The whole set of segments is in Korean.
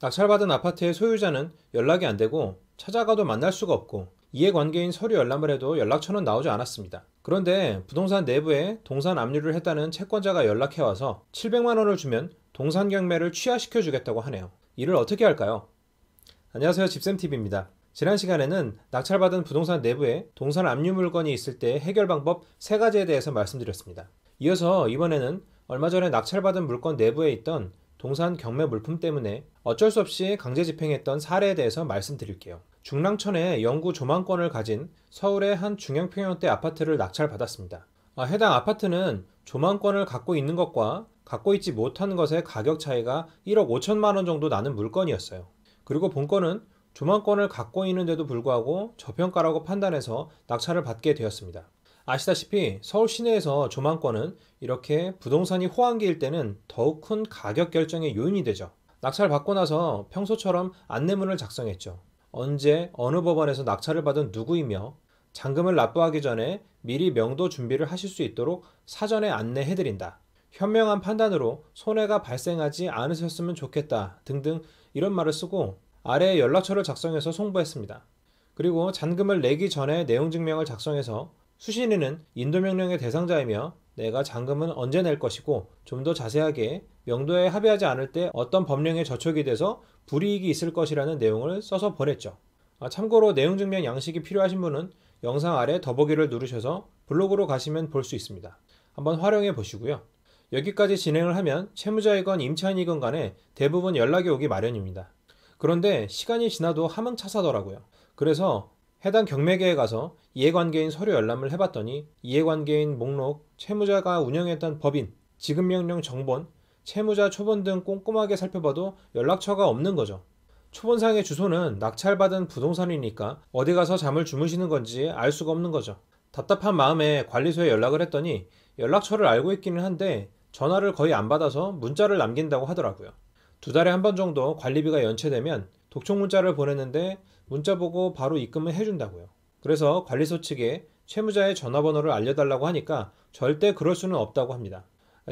낙찰받은 아파트의 소유자는 연락이 안 되고 찾아가도 만날 수가 없고 이해관계인 서류 열람을 해도 연락처는 나오지 않았습니다. 그런데 부동산 내부에 동산 압류를 했다는 채권자가 연락해와서 700만 원을 주면 동산 경매를 취하시켜 주겠다고 하네요. 이를 어떻게 할까요? 안녕하세요. 집샘TV입니다. 지난 시간에는 낙찰받은 부동산 내부에 동산 압류 물건이 있을 때 해결 방법 3가지에 대해서 말씀드렸습니다. 이어서 이번에는 얼마 전에 낙찰받은 물건 내부에 있던 동산 경매 물품 때문에 어쩔 수 없이 강제 집행했던 사례에 대해서 말씀드릴게요. 중랑천에 영구 조망권을 가진 서울의 한 중형평형대 아파트를 낙찰받았습니다. 아, 해당 아파트는 조망권을 갖고 있는 것과 갖고 있지 못한 것의 가격 차이가 1억 5천만 원 정도 나는 물건이었어요. 그리고 본건은 조망권을 갖고 있는데도 불구하고 저평가라고 판단해서 낙찰을 받게 되었습니다. 아시다시피 서울 시내에서 조망권은 이렇게 부동산이 호황기일 때는 더욱 큰 가격 결정의 요인이 되죠. 낙찰 받고 나서 평소처럼 안내문을 작성했죠. 언제 어느 법원에서 낙찰을 받은 누구이며 잔금을 납부하기 전에 미리 명도 준비를 하실 수 있도록 사전에 안내해드린다. 현명한 판단으로 손해가 발생하지 않으셨으면 좋겠다 등등 이런 말을 쓰고 아래 연락처를 작성해서 송부했습니다. 그리고 잔금을 내기 전에 내용 증명을 작성해서 수신인은 인도명령의 대상자이며 내가 잔금은 언제 낼 것이고 좀 더 자세하게 명도에 합의하지 않을 때 어떤 법령에 저촉이 돼서 불이익이 있을 것이라는 내용을 써서 보냈죠. 아, 참고로 내용 증명 양식이 필요하신 분은 영상 아래 더보기를 누르셔서 블로그로 가시면 볼 수 있습니다. 한번 활용해 보시고요. 여기까지 진행을 하면 채무자이건 임차인이건 간에 대부분 연락이 오기 마련입니다. 그런데 시간이 지나도 하은 차사더라고요. 그래서 해당 경매계에 가서 이해관계인 서류 열람을 해봤더니 이해관계인 목록, 채무자가 운영했던 법인, 지급명령 정본, 채무자 초본 등 꼼꼼하게 살펴봐도 연락처가 없는 거죠. 초본상의 주소는 낙찰받은 부동산이니까 어디 가서 잠을 주무시는 건지 알 수가 없는 거죠. 답답한 마음에 관리소에 연락을 했더니 연락처를 알고 있기는 한데 전화를 거의 안 받아서 문자를 남긴다고 하더라고요. 두 달에 한 번 정도 관리비가 연체되면 독촉 문자를 보냈는데 문자 보고 바로 입금을 해준다고요. 그래서 관리소 측에 채무자의 전화번호를 알려달라고 하니까 절대 그럴 수는 없다고 합니다.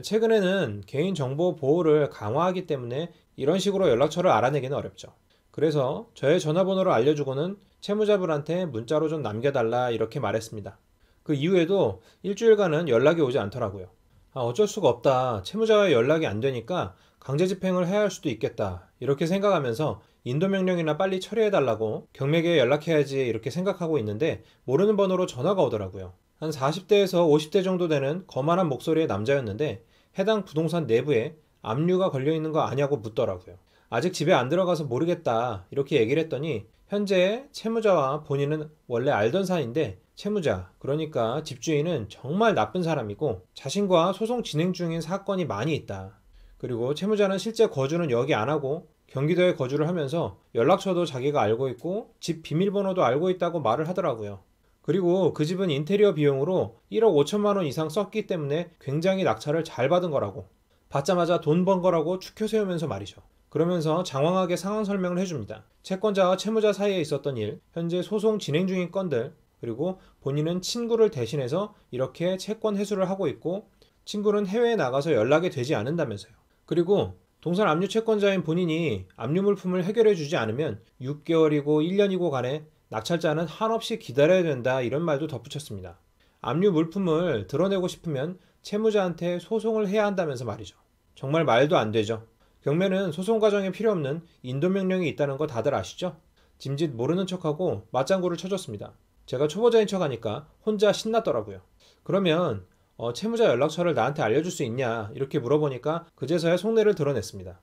최근에는 개인정보 보호를 강화하기 때문에 이런 식으로 연락처를 알아내기는 어렵죠. 그래서 저의 전화번호를 알려주고는 채무자분한테 문자로 좀 남겨달라 이렇게 말했습니다. 그 이후에도 일주일간은 연락이 오지 않더라고요. 아, 어쩔 수가 없다. 채무자와 연락이 안 되니까 강제 집행을 해야 할 수도 있겠다. 이렇게 생각하면서 인도 명령이나 빨리 처리해 달라고 경매계에 연락해야지 이렇게 생각하고 있는데 모르는 번호로 전화가 오더라고요. 한 40대에서 50대 정도 되는 거만한 목소리의 남자였는데 해당 부동산 내부에 압류가 걸려 있는 거 아냐고 묻더라고요. 아직 집에 안 들어가서 모르겠다. 이렇게 얘기를 했더니 현재 채무자와 본인은 원래 알던 사이인데 채무자, 그러니까 집주인은 정말 나쁜 사람이고 자신과 소송 진행 중인 사건이 많이 있다. 그리고 채무자는 실제 거주는 여기 안 하고 경기도에 거주를 하면서 연락처도 자기가 알고 있고 집 비밀번호도 알고 있다고 말을 하더라고요. 그리고 그 집은 인테리어 비용으로 1억 5천만 원 이상 썼기 때문에 굉장히 낙찰을 잘 받은 거라고. 받자마자 돈 번 거라고 축혀 세우면서 말이죠. 그러면서 장황하게 상황 설명을 해줍니다. 채권자와 채무자 사이에 있었던 일, 현재 소송 진행 중인 건들, 그리고 본인은 친구를 대신해서 이렇게 채권 해수를 하고 있고, 친구는 해외에 나가서 연락이 되지 않는다면서요. 그리고 동산 압류 채권자인 본인이 압류 물품을 해결해 주지 않으면 6개월이고 1년이고 간에 낙찰자는 한없이 기다려야 된다 이런 말도 덧붙였습니다. 압류 물품을 드러내고 싶으면 채무자한테 소송을 해야 한다면서 말이죠. 정말 말도 안 되죠. 경매는 소송 과정에 필요 없는 인도 명령이 있다는 거 다들 아시죠? 짐짓 모르는 척하고 맞장구를 쳐줬습니다. 제가 초보자인 척하니까 혼자 신났더라고요. 그러면 어, 채무자 연락처를 나한테 알려줄 수 있냐 이렇게 물어보니까 그제서야 속내를 드러냈습니다.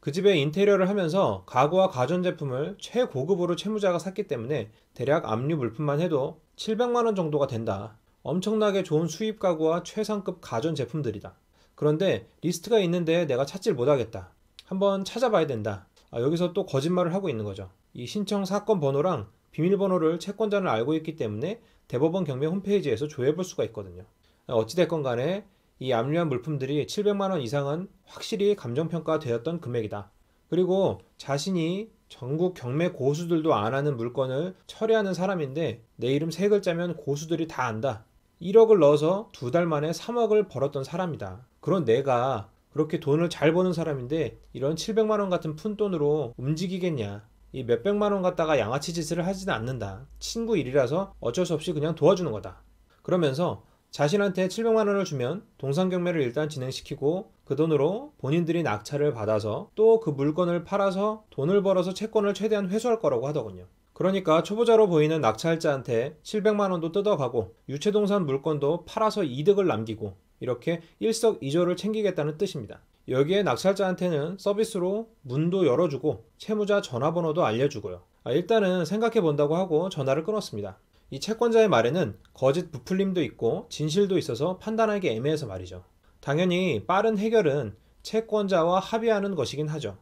그집에 인테리어를 하면서 가구와 가전제품을 최고급으로 채무자가 샀기 때문에 대략 압류 물품만 해도 700만원 정도가 된다. 엄청나게 좋은 수입 가구와 최상급 가전제품들이다. 그런데 리스트가 있는데 내가 찾질 못하겠다. 한번 찾아봐야 된다. 아, 여기서 또 거짓말을 하고 있는 거죠. 이 신청 사건 번호랑 비밀번호를 채권자는 알고 있기 때문에 대법원 경매 홈페이지에서 조회해 볼 수가 있거든요. 어찌됐건 간에 이 압류한 물품들이 700만 원 이상은 확실히 감정평가 되었던 금액이다. 그리고 자신이 전국 경매 고수들도 안 하는 물건을 처리하는 사람인데 내 이름 세 글자면 고수들이 다 안다. 1억을 넣어서 두 달 만에 3억을 벌었던 사람이다. 그런 내가 그렇게 돈을 잘 버는 사람인데 이런 700만 원 같은 푼돈으로 움직이겠냐. 이 몇백만 원 갖다가 양아치 짓을 하진 않는다. 친구 일이라서 어쩔 수 없이 그냥 도와주는 거다. 그러면서 자신한테 700만 원을 주면 동상 경매를 일단 진행시키고 그 돈으로 본인들이 낙찰을 받아서 또 그 물건을 팔아서 돈을 벌어서 채권을 최대한 회수할 거라고 하더군요. 그러니까 초보자로 보이는 낙찰자한테 700만 원도 뜯어가고 유채동산 물건도 팔아서 이득을 남기고 이렇게 일석이조를 챙기겠다는 뜻입니다. 여기에 낙찰자한테는 서비스로 문도 열어주고 채무자 전화번호도 알려주고요. 아, 일단은 생각해 본다고 하고 전화를 끊었습니다. 이 채권자의 말에는 거짓 부풀림도 있고 진실도 있어서 판단하기 애매해서 말이죠. 당연히 빠른 해결은 채권자와 합의하는 것이긴 하죠.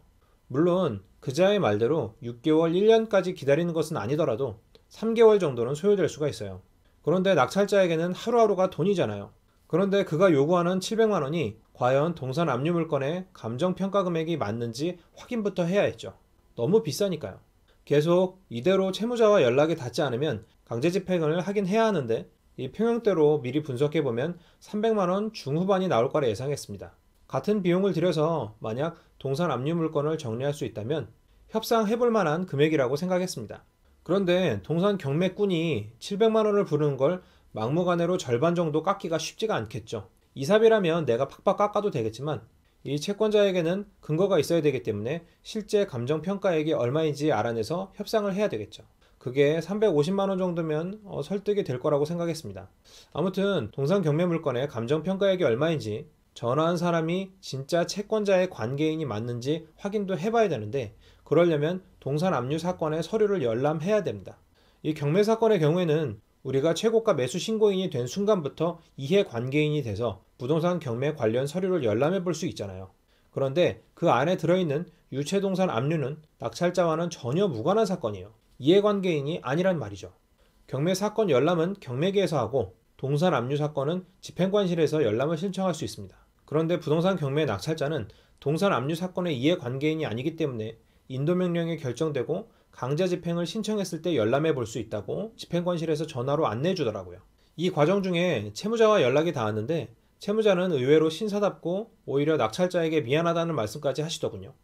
물론 그자의 말대로 6개월 1년까지 기다리는 것은 아니더라도 3개월 정도는 소요될 수가 있어요. 그런데 낙찰자에게는 하루하루가 돈이잖아요. 그런데 그가 요구하는 700만 원이 과연 동산 압류 물건의 감정 평가 금액이 맞는지 확인부터 해야 했죠. 너무 비싸니까요. 계속 이대로 채무자와 연락이 닿지 않으면 강제 집행을 하긴 해야 하는데 이 평형대로 미리 분석해 보면 300만 원 중후반이 나올 거라 예상했습니다. 같은 비용을 들여서 만약 동산 압류 물건을 정리할 수 있다면 협상해 볼 만한 금액이라고 생각했습니다. 그런데 동산 경매꾼이 700만 원을 부르는 걸 막무가내로 절반 정도 깎기가 쉽지가 않겠죠. 이사비라면 내가 팍팍 깎아도 되겠지만 이 채권자에게는 근거가 있어야 되기 때문에 실제 감정 평가액이 얼마인지 알아내서 협상을 해야 되겠죠. 그게 350만 원 정도면 어, 설득이 될 거라고 생각했습니다. 아무튼 동산 경매 물건의 감정 평가액이 얼마인지 전화한 사람이 진짜 채권자의 관계인이 맞는지 확인도 해봐야 되는데 그러려면 동산 압류 사건의 서류를 열람해야 됩니다. 이 경매 사건의 경우에는 우리가 최고가 매수 신고인이 된 순간부터 이해 관계인이 돼서 부동산 경매 관련 서류를 열람해 볼 수 있잖아요. 그런데 그 안에 들어있는 유채동산 압류는 낙찰자와는 전혀 무관한 사건이에요. 이해관계인이 아니란 말이죠. 경매 사건 열람은 경매계에서 하고 동산 압류 사건은 집행관실에서 열람을 신청할 수 있습니다. 그런데 부동산 경매 낙찰자는 동산 압류 사건의 이해관계인이 아니기 때문에 인도명령이 결정되고 강제 집행을 신청했을 때 열람해 볼 수 있다고 집행관실에서 전화로 안내해 주더라고요. 이 과정 중에 채무자와 연락이 닿았는데 채무자는 의외로 신사답고 오히려 낙찰자에게 미안하다는 말씀까지 하시더군요.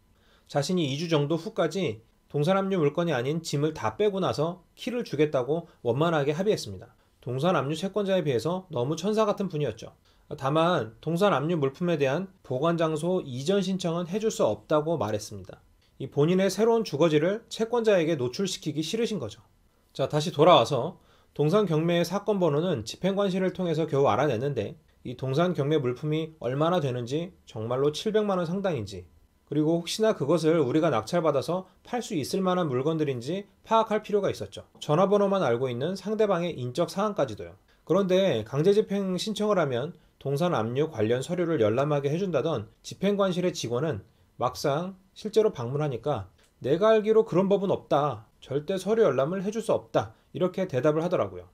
자신이 2주 정도 후까지 동산압류 물건이 아닌 짐을 다 빼고 나서 키를 주겠다고 원만하게 합의했습니다. 동산압류 채권자에 비해서 너무 천사 같은 분이었죠. 다만 동산압류 물품에 대한 보관 장소 이전 신청은 해줄 수 없다고 말했습니다. 이 본인의 새로운 주거지를 채권자에게 노출시키기 싫으신 거죠. 자, 다시 돌아와서 동산 경매의 사건 번호는 집행관실을 통해서 겨우 알아냈는데 이 동산 경매 물품이 얼마나 되는지 정말로 700만 원 상당인지 그리고 혹시나 그것을 우리가 낙찰받아서 팔 수 있을 만한 물건들인지 파악할 필요가 있었죠. 전화번호만 알고 있는 상대방의 인적 사항까지도요. 그런데 강제집행 신청을 하면 동산 압류 관련 서류를 열람하게 해준다던 집행관실의 직원은 막상 실제로 방문하니까 내가 알기로 그런 법은 없다. 절대 서류 열람을 해줄 수 없다. 이렇게 대답을 하더라고요.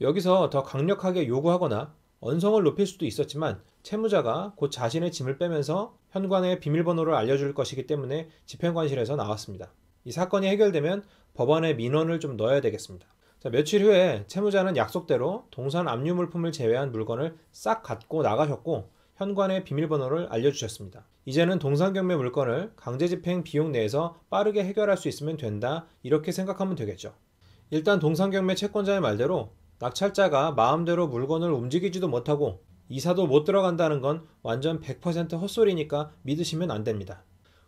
여기서 더 강력하게 요구하거나 언성을 높일 수도 있었지만 채무자가 곧 자신의 짐을 빼면서 현관에 비밀번호를 알려줄 것이기 때문에 집행관실에서 나왔습니다. 이 사건이 해결되면 법원에 민원을 좀 넣어야 되겠습니다. 자, 며칠 후에 채무자는 약속대로 동산 압류 물품을 제외한 물건을 싹 갖고 나가셨고 현관의 비밀번호를 알려주셨습니다. 이제는 동상경매 물건을 강제집행 비용 내에서 빠르게 해결할 수 있으면 된다 이렇게 생각하면 되겠죠. 일단 동상경매 채권자의 말대로 낙찰자가 마음대로 물건을 움직이지도 못하고 이사도 못 들어간다는 건 완전 100% 헛소리니까 믿으시면 안 됩니다.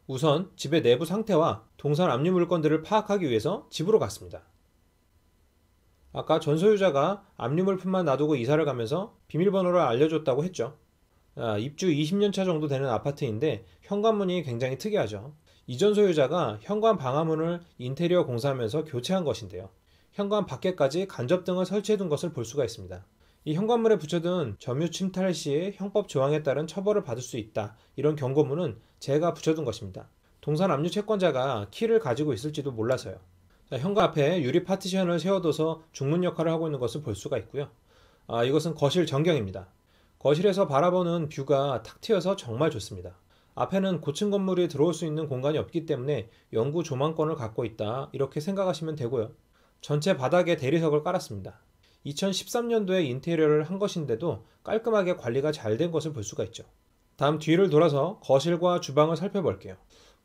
우선 집의 내부 상태와 동산 압류 물건들을 파악하기 위해서 집으로 갔습니다. 아까 전 소유자가 압류 물품만 놔두고 이사를 가면서 비밀번호를 알려줬다고 했죠. 아, 입주 20년차 정도 되는 아파트인데 현관문이 굉장히 특이하죠. 이전 소유자가 현관 방화문을 인테리어 공사하면서 교체한 것인데요. 현관 밖에까지 간접등을 설치해 둔 것을 볼 수가 있습니다. 이현관문에 붙여둔 점유 침탈 시에 형법 조항에 따른 처벌을 받을 수 있다. 이런 경고문은 제가 붙여둔 것입니다. 동산 압류 채권자가 키를 가지고 있을지도 몰라서요. 자, 현관 앞에 유리 파티션을 세워둬서 중문 역할을 하고 있는 것을 볼 수가 있고요. 아, 이것은 거실 전경입니다. 거실에서 바라보는 뷰가 탁 트여서 정말 좋습니다. 앞에는 고층 건물이 들어올 수 있는 공간이 없기 때문에 영구 조망권을 갖고 있다 이렇게 생각하시면 되고요. 전체 바닥에 대리석을 깔았습니다. 2013년도에 인테리어를 한 것인데도 깔끔하게 관리가 잘 된 것을 볼 수가 있죠. 다음 뒤를 돌아서 거실과 주방을 살펴볼게요.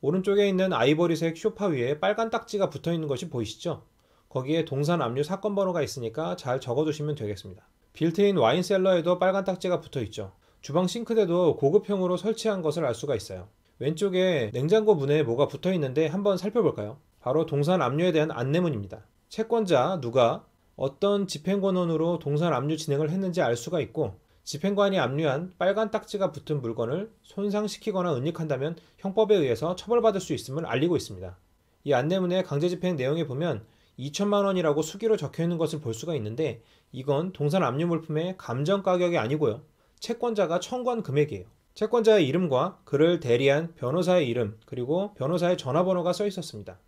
오른쪽에 있는 아이보리색 쇼파 위에 빨간 딱지가 붙어 있는 것이 보이시죠? 거기에 동산 압류 사건 번호가 있으니까 잘 적어두시면 되겠습니다. 빌트인 와인 셀러에도 빨간 딱지가 붙어 있죠. 주방 싱크대도 고급형으로 설치한 것을 알 수가 있어요. 왼쪽에 냉장고 문에 뭐가 붙어 있는데 한번 살펴볼까요? 바로 동산 압류에 대한 안내문입니다. 채권자 누가 어떤 집행권원으로 동산 압류 진행을 했는지 알 수가 있고 집행관이 압류한 빨간 딱지가 붙은 물건을 손상시키거나 은닉한다면 형법에 의해서 처벌받을 수 있음을 알리고 있습니다. 이 안내문의 강제집행 내용에 보면 2천만 원이라고 수기로 적혀 있는 것을 볼 수가 있는데 이건 동산 압류 물품의 감정 가격이 아니고요. 채권자가 청구한 금액이에요. 채권자의 이름과 그를 대리한 변호사의 이름 그리고 변호사의 전화번호가 써 있었습니다.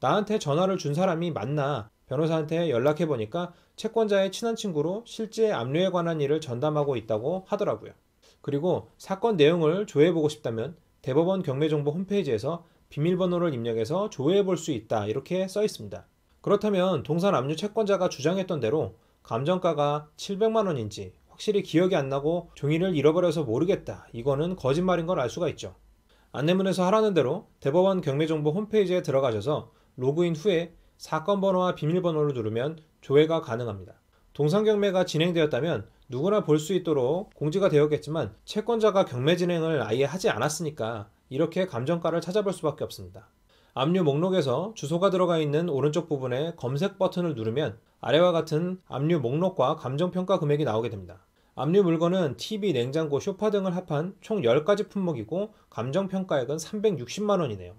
나한테 전화를 준 사람이 맞나 변호사한테 연락해 보니까 채권자의 친한 친구로 실제 압류에 관한 일을 전담하고 있다고 하더라고요. 그리고 사건 내용을 조회해 보고 싶다면 대법원 경매정보 홈페이지에서 비밀번호를 입력해서 조회해 볼 수 있다 이렇게 써 있습니다. 그렇다면 동산 압류 채권자가 주장했던 대로 감정가가 700만 원인지 확실히 기억이 안 나고 종이를 잃어버려서 모르겠다. 이거는 거짓말인 걸 알 수가 있죠. 안내문에서 하라는 대로 대법원 경매정보 홈페이지에 들어가셔서 로그인 후에 사건 번호와 비밀번호를 누르면 조회가 가능합니다. 동산 경매가 진행되었다면 누구나 볼 수 있도록 공지가 되었겠지만 채권자가 경매 진행을 아예 하지 않았으니까 이렇게 감정가를 찾아볼 수밖에 없습니다. 압류 목록에서 주소가 들어가 있는 오른쪽 부분에 검색 버튼을 누르면 아래와 같은 압류 목록과 감정평가 금액이 나오게 됩니다. 압류 물건은 TV, 냉장고, 쇼파 등을 합한 총 10가지 품목이고 감정평가액은 360만원이네요.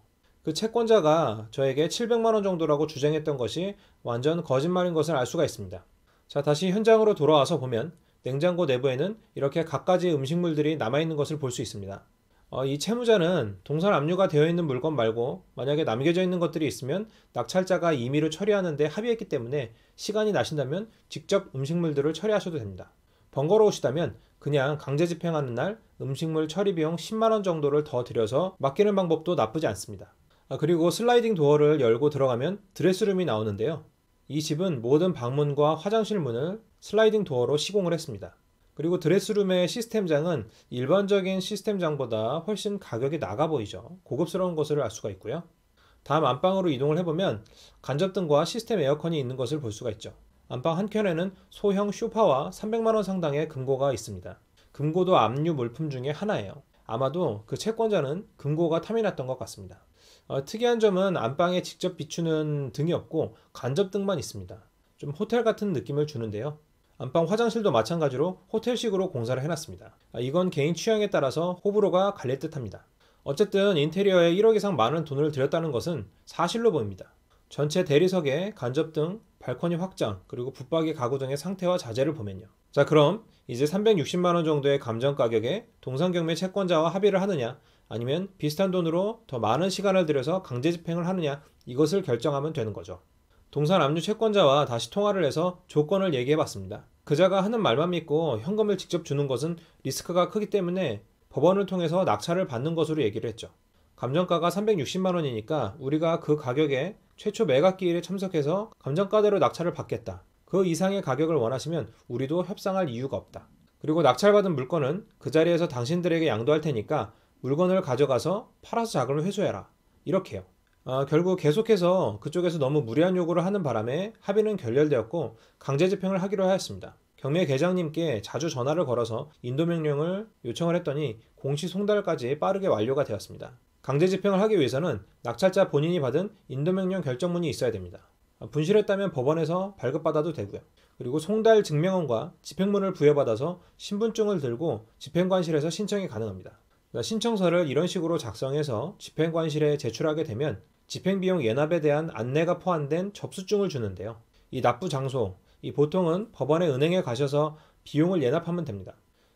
그 채권자가 저에게 700만원 정도라고 주장했던 것이 완전 거짓말인 것을 알 수가 있습니다. 자, 다시 현장으로 돌아와서 보면 냉장고 내부에는 이렇게 갖가지 음식물들이 남아있는 것을 볼 수 있습니다. 어, 이 채무자는 동산 압류가 되어 있는 물건 말고 만약에 남겨져 있는 것들이 있으면 낙찰자가 임의로 처리하는데 합의했기 때문에 시간이 나신다면 직접 음식물들을 처리하셔도 됩니다. 번거로우시다면 그냥 강제 집행하는 날 음식물 처리 비용 10만원 정도를 더 들여서 맡기는 방법도 나쁘지 않습니다. 아, 그리고 슬라이딩 도어를 열고 들어가면 드레스룸이 나오는데요. 이 집은 모든 방문과 화장실 문을 슬라이딩 도어로 시공을 했습니다. 그리고 드레스룸의 시스템장은 일반적인 시스템장보다 훨씬 가격이 나가 보이죠. 고급스러운 것을 알 수가 있고요. 다음 안방으로 이동을 해보면 간접등과 시스템 에어컨이 있는 것을 볼 수가 있죠. 안방 한켠에는 소형 쇼파와 300만원 상당의 금고가 있습니다. 금고도 압류 물품 중에 하나예요. 아마도 그 채권자는 금고가 탐이 났던 것 같습니다. 어, 특이한 점은 안방에 직접 비추는 등이 없고 간접등만 있습니다. 좀 호텔 같은 느낌을 주는데요. 안방 화장실도 마찬가지로 호텔식으로 공사를 해놨습니다. 아, 이건 개인 취향에 따라서 호불호가 갈릴 듯 합니다. 어쨌든 인테리어에 1억 이상 많은 돈을 들였다는 것은 사실로 보입니다. 전체 대리석의 간접 등 발코니 확장 그리고 붙박이 가구 등의 상태와 자재를 보면요. 자 그럼 이제 360만 원 정도의 감정 가격에 동상경매 채권자와 합의를 하느냐 아니면 비슷한 돈으로 더 많은 시간을 들여서 강제 집행을 하느냐 이것을 결정하면 되는 거죠. 동산 압류 채권자와 다시 통화를 해서 조건을 얘기해 봤습니다. 그자가 하는 말만 믿고 현금을 직접 주는 것은 리스크가 크기 때문에 법원을 통해서 낙찰을 받는 것으로 얘기를 했죠. 감정가가 360만 원이니까 우리가 그 가격에 최초 매각기일에 참석해서 감정가대로 낙찰을 받겠다. 그 이상의 가격을 원하시면 우리도 협상할 이유가 없다. 그리고 낙찰받은 물건은 그 자리에서 당신들에게 양도할 테니까 물건을 가져가서 팔아서 자금을 회수해라. 이렇게요. 아, 결국 계속해서 그쪽에서 너무 무리한 요구를 하는 바람에 합의는 결렬되었고 강제 집행을 하기로 하였습니다. 경매 계장님께 자주 전화를 걸어서 인도 명령을 요청을 했더니 공시 송달까지 빠르게 완료가 되었습니다. 강제 집행을 하기 위해서는 낙찰자 본인이 받은 인도 명령 결정문이 있어야 됩니다. 아, 분실했다면 법원에서 발급받아도 되고요. 그리고 송달 증명원과 집행문을 부여받아서 신분증을 들고 집행관실에서 신청이 가능합니다. 그러니까 신청서를 이런 식으로 작성해서 집행관실에 제출하게 되면 집행비용 예납에 대한 안내가 포함된 접수증을 주는데요. 이 납부 장소, 이 보통은 법원의 은행에 가셔서 비용을 예납하면 됩니다.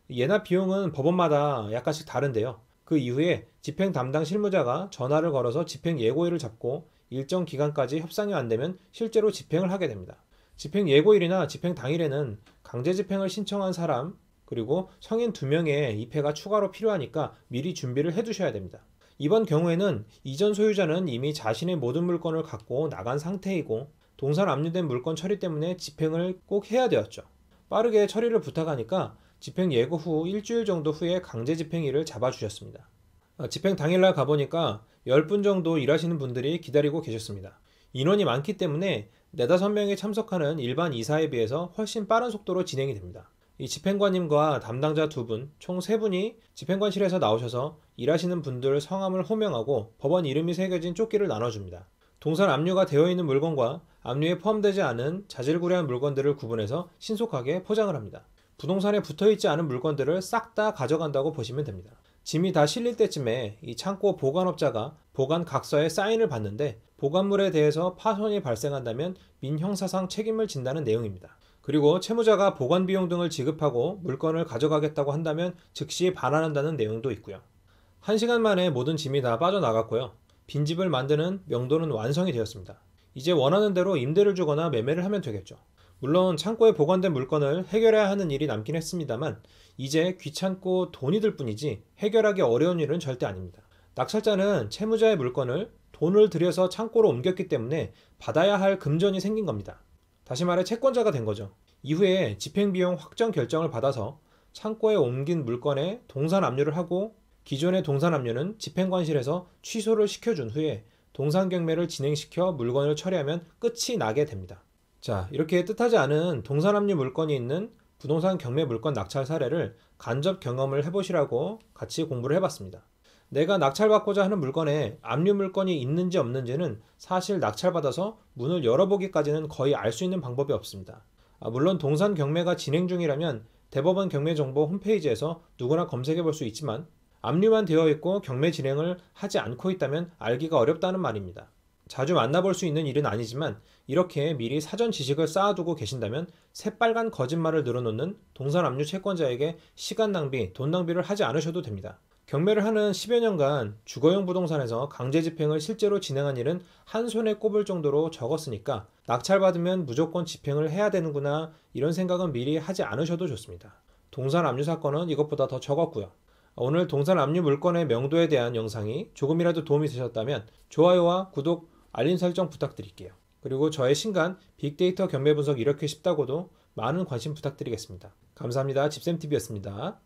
예납 비용은 법원마다 약간씩 다른데요. 그 이후에 집행 담당 실무자가 전화를 걸어서 집행 예고일을 잡고 일정 기간까지 협상이 안 되면 실제로 집행을 하게 됩니다. 집행 예고일이나 집행 당일에는 강제 집행을 신청한 사람 그리고 성인 2명의 입회가 추가로 필요하니까 미리 준비를 해 두셔야 됩니다. 이번 경우에는 이전 소유자는 이미 자신의 모든 물건을 갖고 나간 상태이고 동산 압류된 물건 처리 때문에 집행을 꼭 해야 되었죠. 빠르게 처리를 부탁하니까 집행 예고 후 일주일 정도 후에 강제 집행일을 잡아주셨습니다. 어, 집행 당일날 가보니까 10분 정도 일하시는 분들이 기다리고 계셨습니다. 인원이 많기 때문에 4, 5 명이 참석하는 일반 이사에 비해서 훨씬 빠른 속도로 진행이 됩니다. 이 집행관님과 담당자 두 분, 총 세 분이 집행관실에서 나오셔서 일하시는 분들 성함을 호명하고 법원 이름이 새겨진 조끼를 나눠줍니다. 동선 압류가 되어 있는 물건과 압류에 포함되지 않은 자질구레한 물건들을 구분해서 신속하게 포장을 합니다. 부동산에 붙어 있지 않은 물건들을 싹 다 가져간다고 보시면 됩니다. 짐이 다 실릴 때쯤에 이 창고 보관업자가 보관 각서에 사인을 받는데 보관물에 대해서 파손이 발생한다면 민형사상 책임을 진다는 내용입니다. 그리고 채무자가 보관 비용 등을 지급하고 물건을 가져가겠다고 한다면 즉시 반환한다는 내용도 있고요. 1시간 만에 모든 짐이 다 빠져나갔고요. 빈집을 만드는 명도는 완성이 되었습니다. 이제 원하는 대로 임대를 주거나 매매를 하면 되겠죠. 물론 창고에 보관된 물건을 해결해야 하는 일이 남긴 했습니다만 이제 귀찮고 돈이 들 뿐이지 해결하기 어려운 일은 절대 아닙니다. 낙찰자는 채무자의 물건을 돈을 들여서 창고로 옮겼기 때문에 받아야 할 금전이 생긴 겁니다. 다시 말해 채권자가 된 거죠. 이후에 집행비용 확정 결정을 받아서 창고에 옮긴 물건에 동산 압류를 하고 기존의 동산 압류는 집행관실에서 취소를 시켜준 후에 동산 경매를 진행시켜 물건을 처리하면 끝이 나게 됩니다. 자, 이렇게 뜻하지 않은 동산 압류 물건이 있는 부동산 경매 물건 낙찰 사례를 간접 경험을 해보시라고 같이 공부를 해봤습니다. 내가 낙찰받고자 하는 물건에 압류 물건이 있는지 없는지는 사실 낙찰받아서 문을 열어보기까지는 거의 알 수 있는 방법이 없습니다. 아, 물론 동산 경매가 진행 중이라면 대법원 경매 정보 홈페이지에서 누구나 검색해 볼 수 있지만 압류만 되어 있고 경매 진행을 하지 않고 있다면 알기가 어렵다는 말입니다. 자주 만나볼 수 있는 일은 아니지만 이렇게 미리 사전 지식을 쌓아두고 계신다면 새빨간 거짓말을 늘어놓는 동산 압류 채권자에게 시간 낭비, 돈 낭비를 하지 않으셔도 됩니다. 경매를 하는 10여 년간 주거용 부동산에서 강제 집행을 실제로 진행한 일은 한 손에 꼽을 정도로 적었으니까 낙찰받으면 무조건 집행을 해야 되는구나 이런 생각은 미리 하지 않으셔도 좋습니다. 동산 압류 사건은 이것보다 더 적었고요. 오늘 동산 압류 물건의 명도에 대한 영상이 조금이라도 도움이 되셨다면 좋아요와 구독, 알림 설정 부탁드릴게요. 그리고 저의 신간 빅데이터 경매 분석 이렇게 쉽다고도 많은 관심 부탁드리겠습니다. 감사합니다. 집쌤TV였습니다.